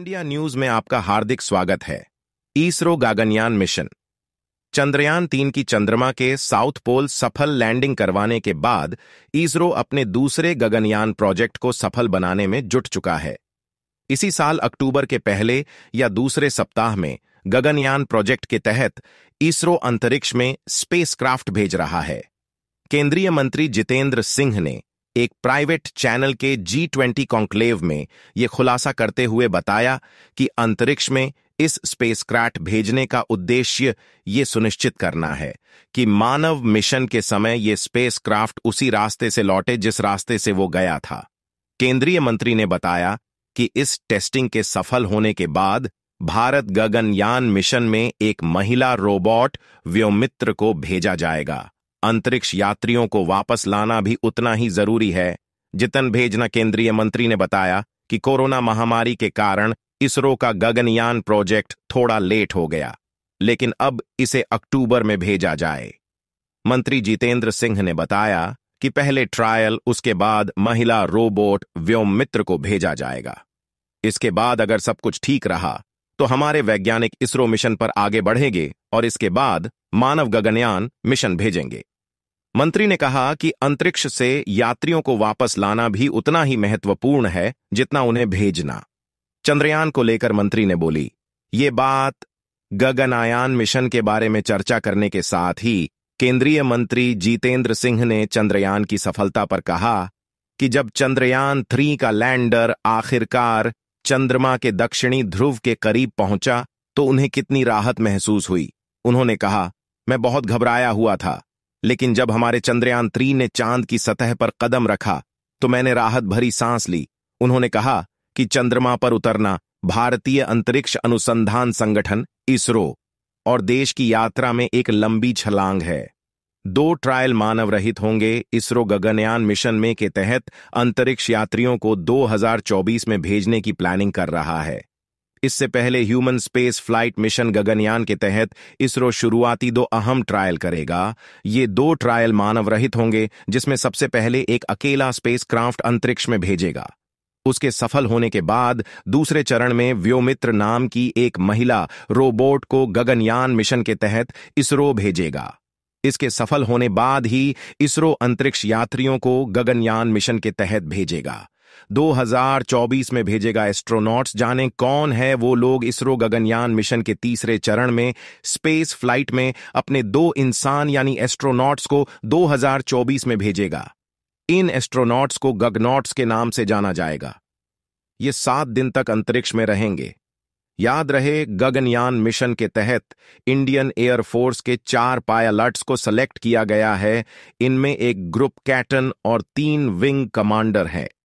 India news में आपका हार्दिक स्वागत है इसरो गागनयान मिशन चंद्रयान तीन की चंद्रमा के साउथ पोल सफल लैंडिंग करवाने के बाद इसरो अपने दूसरे गगनयान प्रोजेक्ट को सफल बनाने में जुट चुका है इसी साल अक्टूबर के पहले या दूसरे सप्ताह में गगनयान प्रोजेक्ट के तहत इसरो अंतरिक्ष में स्पेसक्राफ्ट भेज रहा है केंद्रीय मंत्री जितेंद्र सिंह ने एक प्राइवेट चैनल के जी ट्वेंटी कॉन्क्लेव में ये खुलासा करते हुए बताया कि अंतरिक्ष में इस स्पेसक्राफ्ट भेजने का उद्देश्य ये सुनिश्चित करना है कि मानव मिशन के समय ये स्पेसक्राफ्ट उसी रास्ते से लौटे जिस रास्ते से वो गया था केंद्रीय मंत्री ने बताया कि इस टेस्टिंग के सफल होने के बाद भारत गगनयान मिशन में एक महिला रोबोट व्योमित्र को भेजा जाएगा अंतरिक्ष यात्रियों को वापस लाना भी उतना ही जरूरी है जितन भेजना केंद्रीय मंत्री ने बताया कि कोरोना महामारी के कारण इसरो का गगनयान प्रोजेक्ट थोड़ा लेट हो गया लेकिन अब इसे अक्टूबर में भेजा जाए मंत्री जितेंद्र सिंह ने बताया कि पहले ट्रायल उसके बाद महिला रोबोट व्योम मित्र को भेजा जाएगा इसके बाद अगर सब कुछ ठीक रहा तो हमारे वैज्ञानिक इसरो मिशन पर आगे बढ़ेंगे और इसके बाद मानव गगनयान मिशन भेजेंगे मंत्री ने कहा कि अंतरिक्ष से यात्रियों को वापस लाना भी उतना ही महत्वपूर्ण है जितना उन्हें भेजना चंद्रयान को लेकर मंत्री ने बोली ये बात गगनायान मिशन के बारे में चर्चा करने के साथ ही केंद्रीय मंत्री जीतेंद्र सिंह ने चंद्रयान की सफलता पर कहा कि जब चंद्रयान थ्री का लैंडर आखिरकार चंद्रमा के दक्षिणी ध्रुव के करीब पहुंचा तो उन्हें कितनी राहत महसूस हुई उन्होंने कहा मैं बहुत घबराया हुआ था लेकिन जब हमारे चंद्रयान त्री ने चांद की सतह पर कदम रखा तो मैंने राहत भरी सांस ली उन्होंने कहा कि चंद्रमा पर उतरना भारतीय अंतरिक्ष अनुसंधान संगठन इसरो और देश की यात्रा में एक लंबी छलांग है दो ट्रायल मानव रहित होंगे इसरो गगनयान मिशन में के तहत अंतरिक्ष यात्रियों को 2024 में भेजने की प्लानिंग कर रहा है इससे पहले human space flight mission Gaganyaan के तहत इसरो शुरुआती दो अहम ट्रायल करेगा ये दो ट्रायल मानव रहित होंगे जिसमें सबसे पहले एक अकेला स्पेस क्राफ्ट अंतरिक्ष में भेजेगा उसके सफल होने के बाद दूसरे चरण में व्योमित्र नाम की एक महिला रोबोट को गगनयान मिशन के तहत इसरो भेजेगा इसके सफल होने बाद ही इसरो अंतरिक्ष यात्रियों को गगनयान मिशन के तहत भेजेगा 2024 में भेजेगा एस्ट्रोनॉट्स जाने कौन है वो लोग इसरो गगनयान मिशन के तीसरे चरण में स्पेस फ्लाइट में अपने दो इंसान यानी एस्ट्रोनॉट्स को 2024 में भेजेगा इन एस्ट्रोनॉट्स को गगनॉट्स के नाम से जाना जाएगा ये सात दिन तक अंतरिक्ष में रहेंगे याद रहे गगनयान मिशन के तहत इंडियन एयरफोर्स के चार पायलट्स को सेलेक्ट किया गया है इनमें एक ग्रुप कैटन और तीन विंग कमांडर हैं